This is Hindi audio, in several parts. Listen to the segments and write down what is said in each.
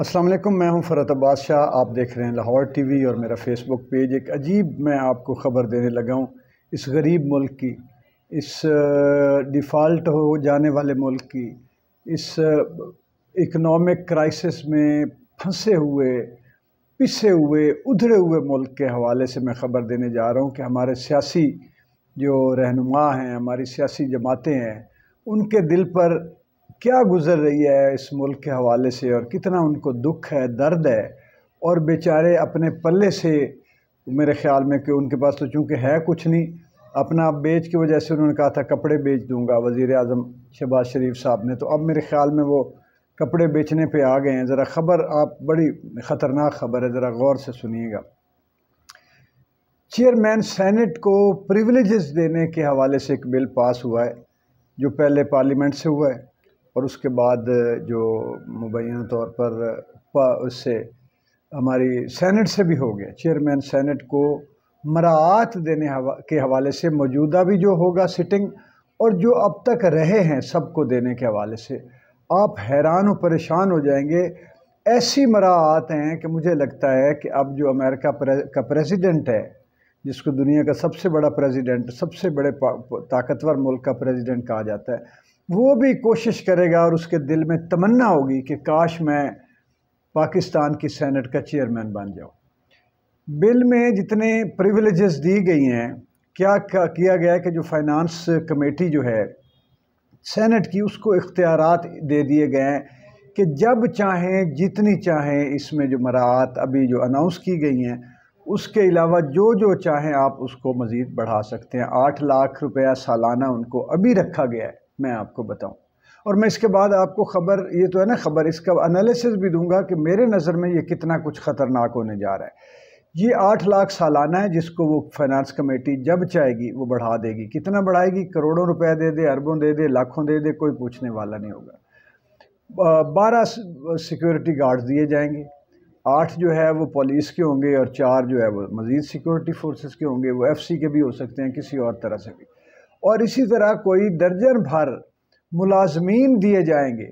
अस्सलाम वालेकुम मैं हूं फ़रत अब्बास शाह आप देख रहे हैं लाहौर टीवी और मेरा फेसबुक पेज एक अजीब मैं आपको ख़बर देने लगा हूं इस गरीब मुल्क की इस डिफ़ाल्ट हो जाने वाले मुल्क की इस इकनॉमिक क्राइसिस में फंसे हुए पिसे हुए उधरे हुए मुल्क के हवाले से मैं ख़बर देने जा रहा हूँ कि हमारे सियासी जो रहनुमा हैं हमारी सियासी जमातें हैं उनके दिल पर क्या गुज़र रही है इस मुल्क के हवाले से और कितना उनको दुख है दर्द है और बेचारे अपने पल्ले से मेरे ख्याल में कि उनके पास तो चूँकि है कुछ नहीं अपना बेच की वजह से उन्होंने कहा था कपड़े बेच दूंगा वज़ी अजम शहबाज शरीफ साहब ने तो अब मेरे ख्याल में वो कपड़े बेचने पे आ गए हैं ज़रा ख़बर आप बड़ी ख़तरनाक ख़बर है ज़रा गौर से सुनिएगा चेयरमैन सैनट को प्रिवलेज देने के हवाले से एक बिल पास हुआ है जो पहले पार्लियामेंट से हुआ है और उसके बाद जो मुबैना तौर पर उससे हमारी सेनेट से भी हो गया चेयरमैन सेनेट को मरात देने हवा, के हवाले से मौजूदा भी जो होगा सिटिंग और जो अब तक रहे हैं सबको देने के हवाले से आप हैरान और परेशान हो जाएंगे ऐसी मराहत हैं कि मुझे लगता है कि अब जो अमेरिका प्रे, का प्रेसिडेंट है जिसको दुनिया का सबसे बड़ा प्रेसिडेंट सबसे बड़े ताकतवर मुल्क का प्रेसिडेंट कहा जाता है वो भी कोशिश करेगा और उसके दिल में तमन्ना होगी कि काश मैं पाकिस्तान की सेनेट का चेयरमैन बन जाऊँ बिल में जितने प्रिविलेजेस दी गई हैं क्या किया गया है कि जो फाइनेंस कमेटी जो है सेनेट की उसको इख्तियार दे दिए गए हैं कि जब चाहें जितनी चाहें इसमें जो मराहत अभी जो अनाउंस की गई हैं उसके अलावा जो जो चाहें आप उसको मज़ीद बढ़ा सकते हैं आठ लाख रुपया सालाना उनको अभी रखा गया है मैं आपको बताऊं और मैं इसके बाद आपको ख़बर ये तो है ना ख़बर इसका एनालिसिस भी दूंगा कि मेरे नज़र में ये कितना कुछ ख़तरनाक होने जा रहा है ये आठ लाख सालाना है जिसको वो फाइनेंस कमेटी जब चाहेगी वो बढ़ा देगी कितना बढ़ाएगी करोड़ों रुपए दे दे अरबों दे दे लाखों दे दे कोई पूछने वाला नहीं होगा बारह सिक्योरिटी गार्ड्स दिए जाएंगे आठ जो है वो पुलिस के होंगे और चार जो है वो मज़ीद सिक्योरिटी फोर्सेस के होंगे वो एफसी के भी हो सकते हैं किसी और तरह से भी और इसी तरह कोई दर्जन भर मुलाजमीन दिए जाएंगे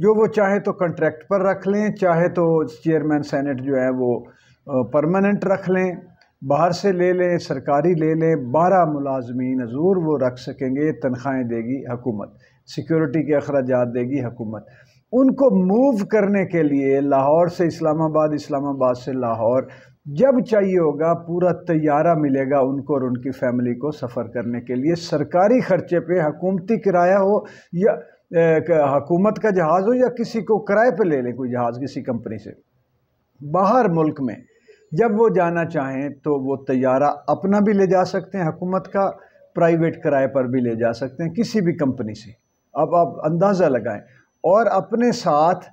जो वो चाहे तो कंट्रैक्ट पर रख लें चाहे तो चेयरमैन सेनेट जो है वो परमानेंट रख लें बाहर से ले लें सरकारी ले लें बारह मुलाजमीन हजूर वो रख सकेंगे तनख्वाहें देगी हकूमत सिक्योरिटी के अखराज देगी हकूमत उनको मूव करने के लिए लाहौर से इस्लामाबाद इस्लामाबाद से लाहौर जब चाहिए होगा पूरा तैयारा मिलेगा उनको और उनकी फैमिली को सफ़र करने के लिए सरकारी खर्चे पे हकूमती किराया हो या हकूमत का जहाज़ हो या किसी को किराए पे ले लें कोई जहाज़ किसी कंपनी से बाहर मुल्क में जब वो जाना चाहें तो वो तैयारा अपना भी ले जा सकते हैं हकूमत का प्राइवेट किराए पर भी ले जा सकते हैं किसी भी कंपनी से अब आप अंदाज़ा लगाएं और अपने साथ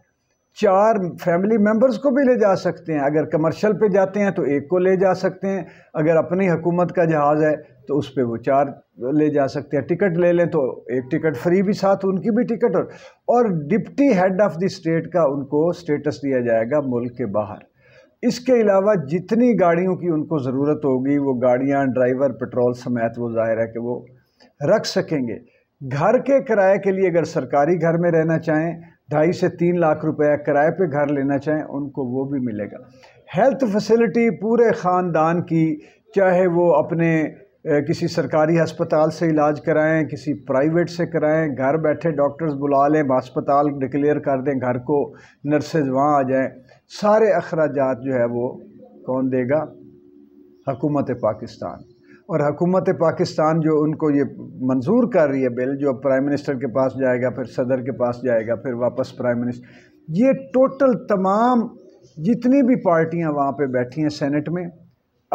चार फैमिली मेंबर्स को भी ले जा सकते हैं अगर कमर्शियल पे जाते हैं तो एक को ले जा सकते हैं अगर अपनी हुकूमत का जहाज़ है तो उस पर वो चार ले जा सकते हैं टिकट ले लें तो एक टिकट फ्री भी साथ उनकी भी टिकट और, और deputy head of the state का उनको स्टेटस दिया जाएगा मुल्क के बाहर इसके अलावा जितनी गाड़ियों की उनको ज़रूरत होगी वो गाड़ियाँ ड्राइवर पेट्रोल समेत वो ज़ाहिर है कि वो रख सकेंगे घर के किराए के लिए अगर सरकारी घर में रहना चाहें ढाई से तीन लाख रुपया किराए पे घर लेना चाहें उनको वो भी मिलेगा हेल्थ फैसिलिटी पूरे ख़ानदान की चाहे वो अपने किसी सरकारी अस्पताल से इलाज कराएं किसी प्राइवेट से कराएं घर बैठे डॉक्टर्स बुला लें अस्पताल डिक्लेयर कर दें घर को नर्सेज वहाँ आ जाएं सारे अखराज जो है वो कौन देगा हकूमत पाकिस्तान और हकूमत पाकिस्तान जो उनको ये मंजूर कर रही है बिल जो प्राइम मिनिस्टर के पास जाएगा फिर सदर के पास जाएगा फिर वापस प्राइम मिनिस्टर ये टोटल तमाम जितनी भी पार्टियां वहाँ पे बैठी हैं सेनेट में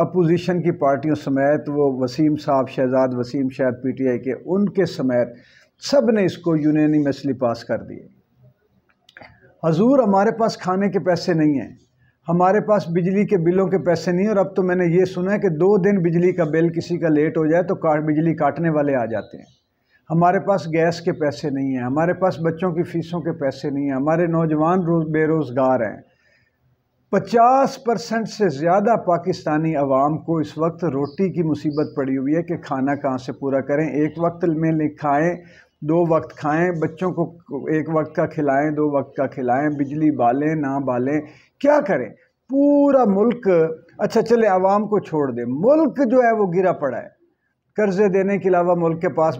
अपोजिशन की पार्टियों समेत वो वसीम साहब शहजाद वसीम शायद पीटीआई के उनके समेत सब ने इसको यूनानिमसली पास कर दिए हजूर हमारे पास खाने के पैसे नहीं हैं हमारे पास बिजली के बिलों के पैसे नहीं और अब तो मैंने ये सुना है कि दो दिन बिजली का बिल किसी का लेट हो जाए तो काट बिजली काटने वाले आ जाते हैं हमारे पास गैस के पैसे नहीं हैं हमारे पास बच्चों की फ़ीसों के पैसे नहीं हैं हमारे नौजवान रोज बेरोज़गार हैं पचास परसेंट से ज़्यादा पाकिस्तानी आवाम को इस वक्त रोटी की मुसीबत पड़ी हुई है कि खाना कहाँ से पूरा करें एक वक्त में खाएँ दो वक्त खाएं बच्चों को एक वक्त का खिलाएं दो वक्त का खिलाएं बिजली बालें ना बालें क्या करें पूरा मुल्क अच्छा चले आवाम को छोड़ दे मुल्क जो है वो गिरा पड़ा है कर्ज़े देने के अलावा मुल्क के पास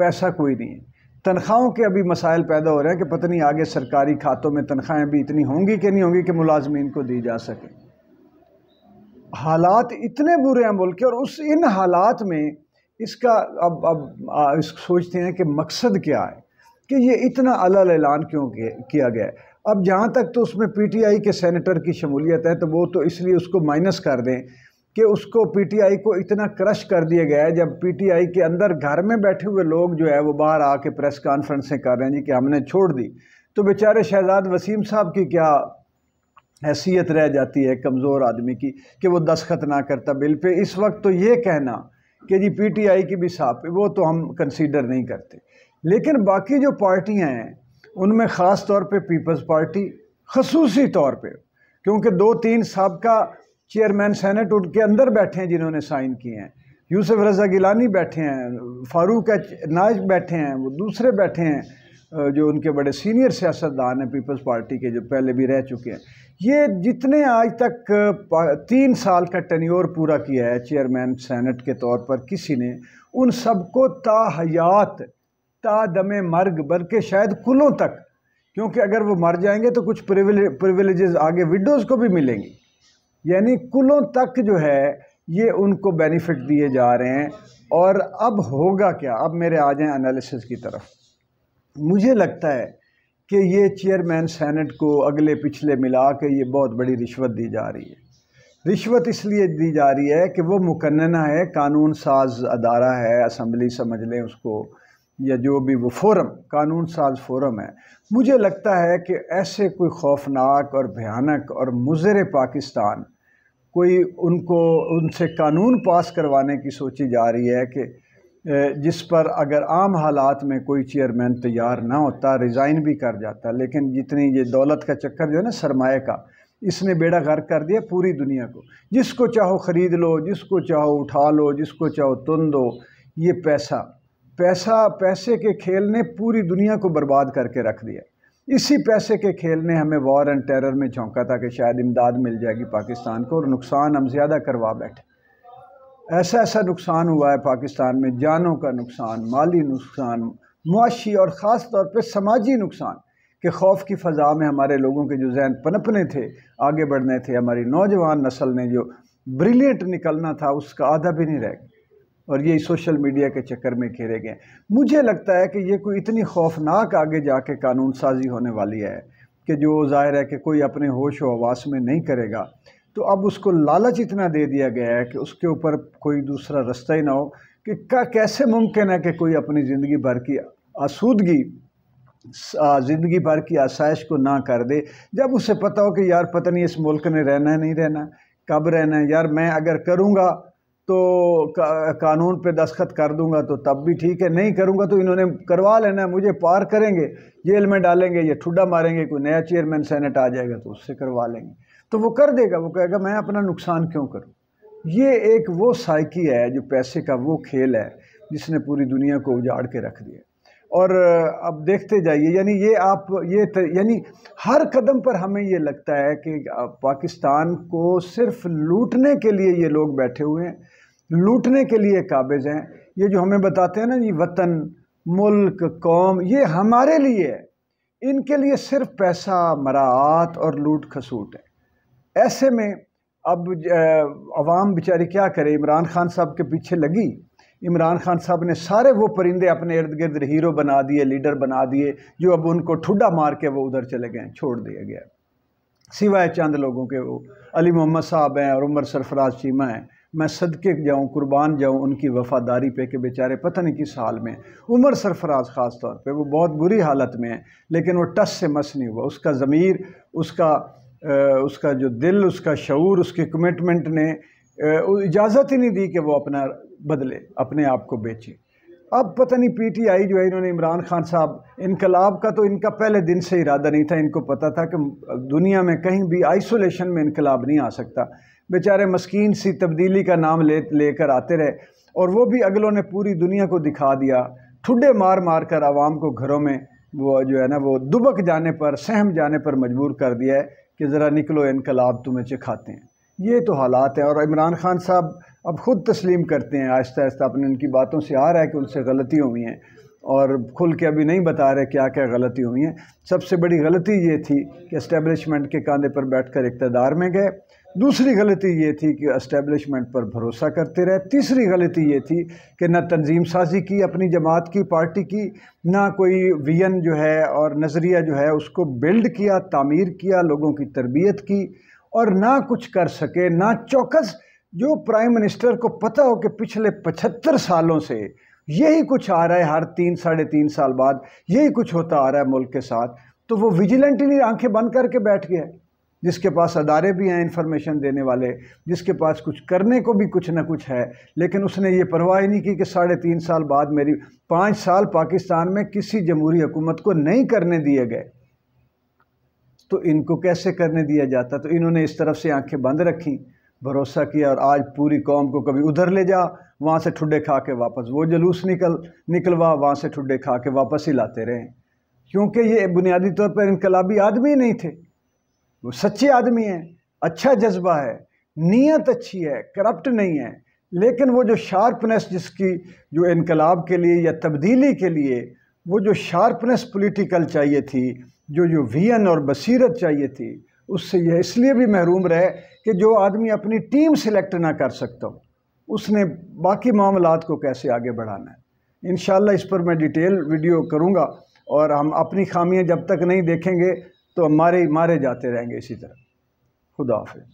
पैसा कोई नहीं है तनख्वाहों के अभी मसाइल पैदा हो रहे हैं कि पता नहीं आगे सरकारी खातों में तनख्वाहें भी इतनी होंगी कि नहीं होंगी कि मुलाजमीन को दी जा सके हालात इतने बुरे हैं मुल्क के और उस इन हालात में इसका अब अब आ, इस सोचते हैं कि मकसद क्या है कि ये इतना अलग ऐलान क्यों किया गया है अब जहाँ तक तो उसमें पीटीआई के सेनेटर की शमूलियत है तो वो तो इसलिए उसको माइनस कर दें कि उसको पीटीआई को इतना क्रश कर दिया गया है जब पीटीआई के अंदर घर में बैठे हुए लोग जो है वो बाहर आके प्रेस कॉन्फ्रेंसें कर रहे हैं जी कि हमने छोड़ दी तो बेचारे शहजाद वसीम साहब की क्या हैसियत रह जाती है कमज़ोर आदमी की कि वो दस्खत ना करता बिल पर इस वक्त तो ये कहना कि जी आई की भी साफ वो तो हम कंसिडर नहीं करते लेकिन बाकी जो पार्टियाँ हैं उनमें ख़ास तौर पे पीपल्स पार्टी खसूसी तौर पे क्योंकि दो तीन सबका चेयरमैन सेनेट उनके अंदर बैठे हैं जिन्होंने साइन किए हैं यूसुफ रजा गिलानी बैठे हैं फारूक नाइज बैठे हैं वो दूसरे बैठे हैं जो उनके बड़े सीनियर सियासतदान हैं पीपल्स पार्टी के जो पहले भी रह चुके हैं ये जितने आज तक तीन साल का टनियोर पूरा किया है चेयरमैन सेनेट के तौर पर किसी ने उन सबको ताहयात ता दमे मर्ग बल्कि शायद कुलों तक क्योंकि अगर वो मर जाएंगे तो कुछ प्रिविलेज आगे विडोज़ को भी मिलेंगी यानी कुलों तक जो है ये उनको बेनिफिट दिए जा रहे हैं और अब होगा क्या अब मेरे आ जाएं एनालिसिस की तरफ मुझे लगता है कि ये चेयरमैन सेनेट को अगले पिछले मिला के ये बहुत बड़ी रिश्वत दी जा रही है रिश्वत इसलिए दी जा रही है कि वो मुकन्ना है कानून साज अदारा है असम्बली समझ लें उसको या जो भी वो फोरम कानून साज फोरम है मुझे लगता है कि ऐसे कोई खौफनाक और भयानक और मुजर पाकिस्तान कोई उनको उनसे कानून पास करवाने की सोची जा रही है कि जिस पर अगर आम हालात में कोई चेयरमैन तैयार ना होता रिज़ाइन भी कर जाता लेकिन जितनी ये दौलत का चक्कर जो है ना सरमाए का इसने बेड़ा गर्क कर दिया पूरी दुनिया को जिसको चाहो ख़रीद लो जिसको चाहो उठा लो जिसको चाहो तुन दो ये पैसा पैसा पैसे के खेल ने पूरी दुनिया को बर्बाद करके रख दिया इसी पैसे के खेल ने हमें वॉर एंड टेरर में झोंका था कि शायद इमदाद मिल जाएगी पाकिस्तान को और नुकसान हम ज़्यादा करवा बैठे ऐसा ऐसा नुकसान हुआ है पाकिस्तान में जानों का नुकसान माली नुकसान मुआशी और ख़ास तौर पर समाजी नुकसान के खौफ की फ़जा में हमारे लोगों के जो जहन पनपने थे आगे बढ़ने थे हमारी नौजवान नस्ल ने जो ब्रिलियंट निकलना था उसका आधा भी नहीं रह गया और ये सोशल मीडिया के चक्कर में घेरे गए मुझे लगता है कि ये कोई इतनी खौफनाक आगे जाके कानून साजी होने वाली है कि जो जाहिर है कि कोई अपने होश व आवास में नहीं करेगा तो अब उसको लालच इतना दे दिया गया है कि उसके ऊपर कोई दूसरा रास्ता ही ना हो कि का कैसे मुमकिन है कि कोई अपनी ज़िंदगी भर की आसूदगी ज़िंदगी भर की आसाइश को ना कर दे जब उसे पता हो कि यार पता नहीं इस मुल्क ने रहना है नहीं रहना कब रहना है यार मैं अगर करूँगा तो का, कानून पे दस्खत कर दूंगा तो तब भी ठीक है नहीं करूंगा तो इन्होंने करवा लेना मुझे पार करेंगे जेल में डालेंगे या ठुड्डा मारेंगे कोई नया चेयरमैन सेनेट आ जाएगा तो उससे करवा लेंगे तो वो कर देगा वो कहेगा मैं अपना नुकसान क्यों करूँ ये एक वो साइकी है जो पैसे का वो खेल है जिसने पूरी दुनिया को उजाड़ के रख दिया और अब देखते जाइए यानी ये आप ये यानी हर कदम पर हमें ये लगता है कि पाकिस्तान को सिर्फ लूटने के लिए ये लोग बैठे हुए हैं लूटने के लिए काबिज हैं ये जो हमें बताते हैं ना ये वतन मुल्क कौम ये हमारे लिए है इनके लिए सिर्फ पैसा मराहत और लूट खसूट है ऐसे में अब आवाम बेचारी क्या करे इमरान खान साहब के पीछे लगी इमरान खान साहब ने सारे वो परिंदे अपने इर्द गिर्द हीरो बना दिए लीडर बना दिए जो अब उनको ठुड्डा मार के वो उधर चले गए छोड़ दिया गया सिवाय चंद लोगों के वो अली मोहम्मद साहब हैं और उमर सरफराज चीमा हैं मैं सदके जाऊं कुर्बान जाऊं उनकी वफादारी पे के बेचारे पता नहीं किस हाल में उमर सरफराज ख़ास तौर पे वो बहुत बुरी हालत में है लेकिन वो टस से मस नहीं हुआ उसका ज़मीर उसका उसका जो दिल उसका शूर उसकी कमिटमेंट ने इजाज़त ही नहीं दी कि वो अपना बदले अपने आप को बेचे अब पता नहीं पीटीआई जो है इन्होंने इमरान खान साहब इनकलाब का तो इनका पहले दिन से इरादा नहीं था इनको पता था कि दुनिया में कहीं भी आइसोलेशन में इनकलाब नहीं आ सकता बेचारे मस्किन सी तब्दीली का नाम ले लेकर आते रहे और वो भी अगलों ने पूरी दुनिया को दिखा दिया ठुडे मार मार कर आवाम को घरों में वो जो है ना वो दुबक जाने पर सहम जाने पर मजबूर कर दिया है कि ज़रा निकलो इनकलाब तुम्हें चिखाते हैं ये तो हालात हैं और इमरान खान साहब अब ख़ुद तस्लीम करते हैं आहिस्ता आहिस्ता अपने उनकी बातों से आ रहा है कि उनसे गलती हुई हैं और खुल के अभी नहीं बता रहे क्या क्या गलती हुई हैं सबसे बड़ी गलती ये थी कि इस्टेबलिशमेंट के कंधे पर बैठ कर इकतदार में गए दूसरी गलती ये थी कि इस्टेबलिशमेंट पर भरोसा करते रहे तीसरी गलती ये थी कि ना तंजीम साजी की अपनी जमात की पार्टी की ना कोई वियन जो है और नज़रिया जो है उसको बिल्ड किया तामीर किया लोगों की तरबियत की और ना कुछ कर सके ना चौकस जो प्राइम मिनिस्टर को पता हो कि पिछले पचहत्तर सालों से यही कुछ आ रहा है हर तीन साढ़े तीन साल बाद यही कुछ होता आ रहा है मुल्क के साथ तो वो विजिलेंटली आंखें बंद करके बैठ गया जिसके पास अदारे भी हैं इन्फॉर्मेशन देने वाले जिसके पास कुछ करने को भी कुछ ना कुछ है लेकिन उसने ये परवाह ही नहीं की कि साढ़े तीन साल बाद मेरी पाँच साल पाकिस्तान में किसी जमहूरी हुकूमत को नहीं करने दिए गए तो इनको कैसे करने दिया जाता तो इन्होंने इस तरफ से आंखें बंद रखी भरोसा किया और आज पूरी कौम को कभी उधर ले जा वहाँ से ठुड्डे खा के वापस वो जलूस निकल निकलवा वहाँ से ठुड्डे खा के वापस ही लाते रहें क्योंकि ये बुनियादी तौर पर इनकलाबी आदमी नहीं थे वो सच्चे आदमी हैं अच्छा जज्बा है नीयत अच्छी है करप्ट नहीं है लेकिन वो जो शार्पनेस जिसकी जो इनकलाब के लिए या तब्दीली के लिए वो जो शार्पनेस पॉलिटिकल चाहिए थी जो जो वियन और बसीरत चाहिए थी उससे यह इसलिए भी महरूम रहे कि जो आदमी अपनी टीम सेलेक्ट ना कर सकता हो उसने बाकी मामला को कैसे आगे बढ़ाना है इन इस पर मैं डिटेल वीडियो करूँगा और हम अपनी खामियाँ जब तक नहीं देखेंगे तो हम मारे मारे जाते रहेंगे इसी तरह खुदा हाफिज